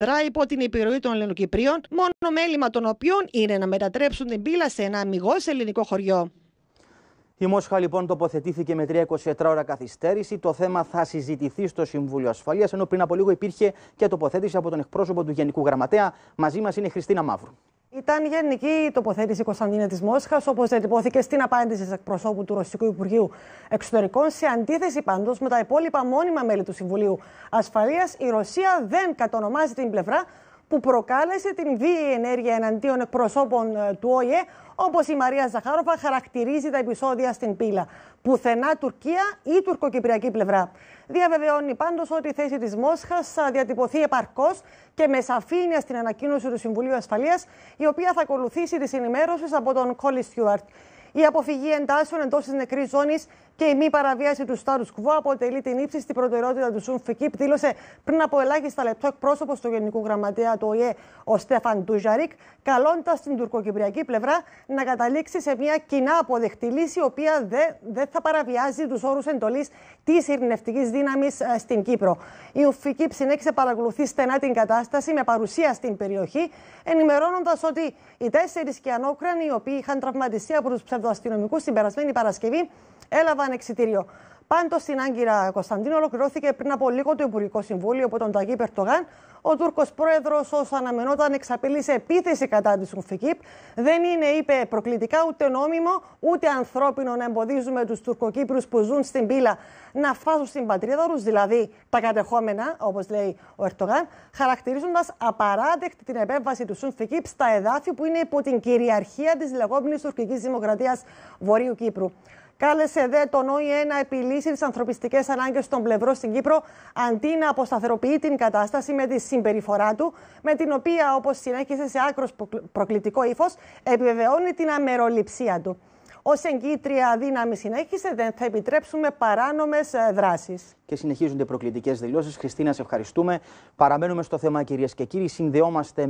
Δράει υπό την επιρροή των Ελληνοκυπρίων, μόνο μέλημα των οποίων είναι να μετατρέψουν την πύλα σε ένα αμυγός ελληνικό χωριό. Η Μόσχα λοιπόν τοποθετήθηκε με 34 ώρα καθυστέρηση. Το θέμα θα συζητηθεί στο Συμβούλιο Ασφαλείας, ενώ πριν από λίγο υπήρχε και τοποθέτηση από τον εκπρόσωπο του Γενικού Γραμματέα. Μαζί μας είναι η Χριστίνα Μαύρου. Ήταν γενική η τοποθέτηση Κωνσταντίνα της Μόσχας, όπως διατυπώθηκε στην απάντηση της εκπροσώπου του Ρωσικού Υπουργείου Εξωτερικών. Σε αντίθεση πάντως με τα υπόλοιπα μόνιμα μέλη του Συμβουλίου Ασφαλείας, η Ρωσία δεν κατονομάζει την πλευρά που προκάλεσε την βίαιη ενέργεια εναντίον εκπροσώπων ε, του ΟΗΕ, όπως η Μαρία Ζαχάροφα χαρακτηρίζει τα επεισόδια στην πύλα. Πουθενά Τουρκία ή τουρκοκυπριακή πλευρά. Διαβεβαιώνει πάντως ότι η θέση της Μόσχας θα διατυπωθεί επαρκώς και με σαφήνεια στην ανακοίνωση του Συμβουλίου Ασφαλείας, η οποία θα ακολουθήσει τις ενημέρωση από τον Κόλλι Στιούαρτ. Η αποφυγή εντάσσεων εντός της νεκρής ζώνης και η μη παραβίαση του Στάρου quo αποτελεί την ύψιστη προτεραιότητα του Φικίπ, δήλωσε πριν από ελάχιστα λεπτό εκπρόσωπο του Γενικού Γραμματέα του ΟΗΕ, ο Στέφαν Τουζαρίκ, καλώντας την τουρκοκυπριακή πλευρά να καταλήξει σε μια κοινά αποδεκτή λύση, η οποία δεν δε θα παραβιάζει τους όρους εντολής της ειρηνευτικής δύναμης ε, στην Κύπρο. Η Φικίπ συνέχισε παρακολουθεί στενά την κατάσταση με παρουσία στην περιοχή, ενημερώνοντας ότι οι τέσσερις Κιανόκρανοι, οι οποίοι είχαν τραυματιστεί από τους του αστυνομικού την περασμένη Παρασκευή έλαβαν εξητήριο. Πάντως στην Άγκυρα Κωνσταντίνο ολοκληρώθηκε πριν από λίγο το Υπουργικό Συμβούλιο από τον Ταγί Περτογάν. Ο Τούρκος πρόεδρος, όσο αναμενόταν, σε επίθεση κατά της Ουφικύπ. Δεν είναι, είπε, προκλητικά ούτε νόμιμο ούτε ανθρώπινο να εμποδίζουμε τους Τουρκοκύπρου που ζουν στην πύλα να φάσουν στην πατρίδα τους, δηλαδή τα κατεχόμενα, όπως λέει ο Ερτογάν, χαρακτηρίζοντας απαράδεκτη την επέμβαση του Σουμφικίπ στα εδάφη που είναι υπό την κυριαρχία της λεγόμενης τουρκικής δημοκρατίας Βορείου Κύπρου. Κάλεσε δε τον ΟΗΕ να επιλύσει τις ανθρωπιστικές ανάγκες των πλευρών στην Κύπρο, αντί να αποσταθεροποιεί την κατάσταση με τη συμπεριφορά του, με την οποία, όπως συνέχισε σε άκρος προκλητικό ύφος, επιβεβαιώνει την αμεροληψία του. Ως εγκύτρια δύναμη συνέχισε, δεν θα επιτρέψουμε παράνομες ε, δράσεις. Και συνεχίζονται προκλητικές δηλώσεις. Χριστίνα, σε ευχαριστούμε. Παραμένουμε στο θέμα, κυρίες και κύριοι. Συνδεόμαστε